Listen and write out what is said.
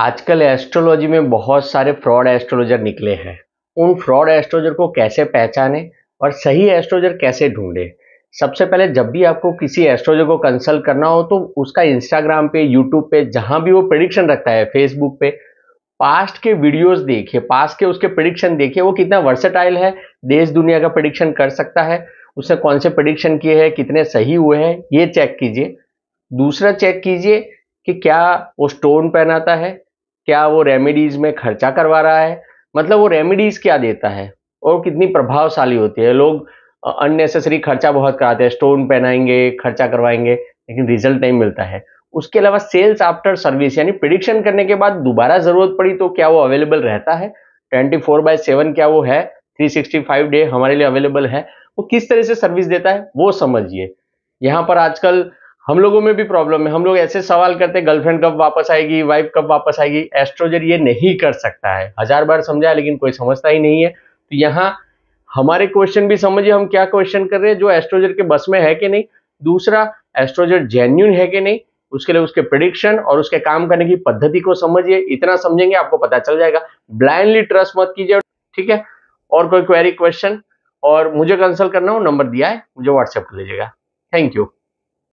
आजकल एस्ट्रोलॉजी में बहुत सारे फ्रॉड एस्ट्रोलॉजर निकले हैं उन फ्रॉड एस्ट्रोलॉजर को कैसे पहचाने और सही एस्ट्रोलॉजर कैसे ढूंढे सबसे पहले जब भी आपको किसी एस्ट्रोलॉजर को कंसल्ट करना हो तो उसका इंस्टाग्राम पे यूट्यूब पे जहाँ भी वो प्रडिक्शन रखता है फेसबुक पे पास्ट के वीडियोस देखिए पास्ट के उसके प्रडिक्शन देखिए वो कितना वर्सेटाइल है देश दुनिया का प्रडिक्शन कर सकता है उसने कौन से प्रडिक्शन किए हैं कितने सही हुए हैं ये चेक कीजिए दूसरा चेक कीजिए कि क्या वो स्टोन पहनाता है क्या वो रेमेडीज में खर्चा करवा रहा है मतलब वो रेमेडीज क्या देता है और कितनी प्रभावशाली होती है लोग अननेसेसरी खर्चा बहुत कराते हैं स्टोन पहनाएंगे खर्चा करवाएंगे लेकिन रिजल्ट नहीं मिलता है उसके अलावा सेल्स आफ्टर सर्विस यानी प्रिडिक्शन करने के बाद दोबारा जरूरत पड़ी तो क्या वो अवेलेबल रहता है ट्वेंटी फोर बाय सेवन क्या वो है थ्री सिक्सटी फाइव डे हमारे लिए अवेलेबल है वो किस तरह से सर्विस देता है वो समझिए यहाँ पर आजकल हम लोगों में भी प्रॉब्लम है हम लोग ऐसे सवाल करते हैं गर्लफ्रेंड कब वापस आएगी वाइफ कब वापस आएगी एस्ट्रोजर ये नहीं कर सकता है हजार बार समझा लेकिन कोई समझता ही नहीं है तो यहाँ हमारे क्वेश्चन भी समझिए हम क्या क्वेश्चन कर रहे हैं जो एस्ट्रोजर के बस में है कि नहीं दूसरा एस्ट्रोजर जेन्यून है कि नहीं उसके लिए उसके प्रिडिक्शन और उसके काम करने की पद्धति को समझिए इतना समझेंगे आपको पता चल जाएगा ब्लाइंडली ट्रस्ट मत कीजिए ठीक है और कोई क्वेरी क्वेश्चन और मुझे कंसल्ट करना हो नंबर दिया है मुझे व्हाट्सएप कर लीजिएगा थैंक यू